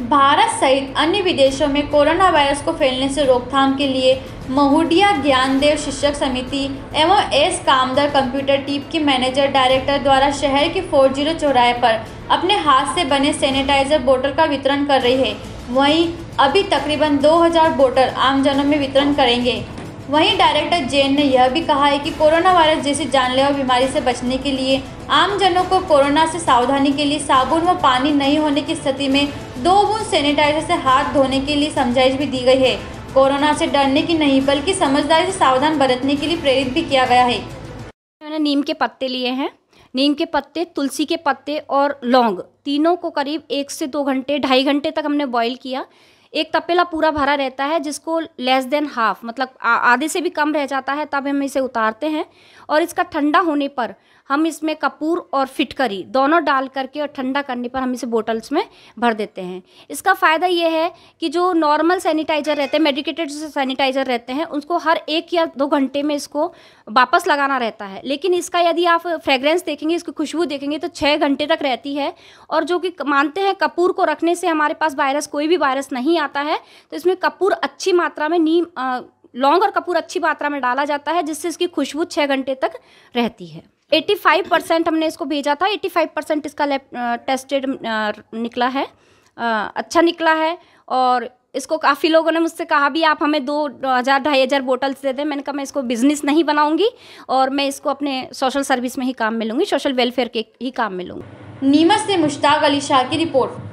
भारत सहित अन्य विदेशों में कोरोना वायरस को फैलने से रोकथाम के लिए महुडिया ज्ञानदेव शिक्षक समिति एवं एस कामदर कंप्यूटर टीम के मैनेजर डायरेक्टर द्वारा शहर के फोर जीरो चौराहे पर अपने हाथ से बने सैनिटाइजर बोतल का वितरण कर रही है वहीं अभी तकरीबन 2000 बोतल आमजनों में वितरण करेंगे वहीं डायरेक्टर जैन ने यह भी कहा है कि कोरोना वायरस जैसी जानलेवा बीमारी से बचने के लिए आमजनों को कोरोना से सावधानी के लिए साबुन व पानी नहीं होने की स्थिति में दो बूंद सैनिटाइजर से हाथ धोने के लिए समझाइश भी दी गई है कोरोना से डरने की नहीं बल्कि समझदारी से सावधान बरतने के लिए प्रेरित भी किया गया है मैंने नीम के पत्ते लिए हैं नीम के पत्ते तुलसी के पत्ते और लौंग तीनों को करीब एक से दो घंटे ढाई घंटे तक हमने बॉईल किया एक तपेला पूरा भरा रहता है जिसको लेस देन हाफ मतलब आधे से भी कम रह जाता है तब हम इसे उतारते हैं और इसका ठंडा होने पर हम इसमें कपूर और फिटकरी दोनों डाल करके और ठंडा करने पर हम इसे बोटल्स में भर देते हैं इसका फ़ायदा ये है कि जो नॉर्मल सैनिटाइज़र रहते हैं मेडिकेटेड जो सैनिटाइज़र रहते हैं उसको हर एक या दो घंटे में इसको वापस लगाना रहता है लेकिन इसका यदि आप फ्रेगरेंस देखेंगे इसकी खुशबू देखेंगे तो छः घंटे तक रहती है और जो कि मानते हैं कपूर को रखने से हमारे पास वायरस कोई भी वायरस नहीं आ आता है तो इसमें कपूर अच्छी मात्रा में नीम लौंग और कपूर अच्छी मात्रा में डाला जाता है जिससे इसकी खुशबू छः घंटे तक रहती है 85 परसेंट हमने इसको भेजा था 85 परसेंट इसका टेस्टेड निकला है अच्छा निकला है और इसको काफ़ी लोगों ने मुझसे कहा भी आप हमें दो हज़ार ढाई हज़ार बोटल्स दे दें मैंने कहा मैं इसको बिज़नेस नहीं बनाऊंगी और मैं इसको अपने सोशल सर्विस में ही काम में लूँगी सोशल वेलफेयर के ही काम में लूँगी नीमच से मुश्ताक अली शाह की रिपोर्ट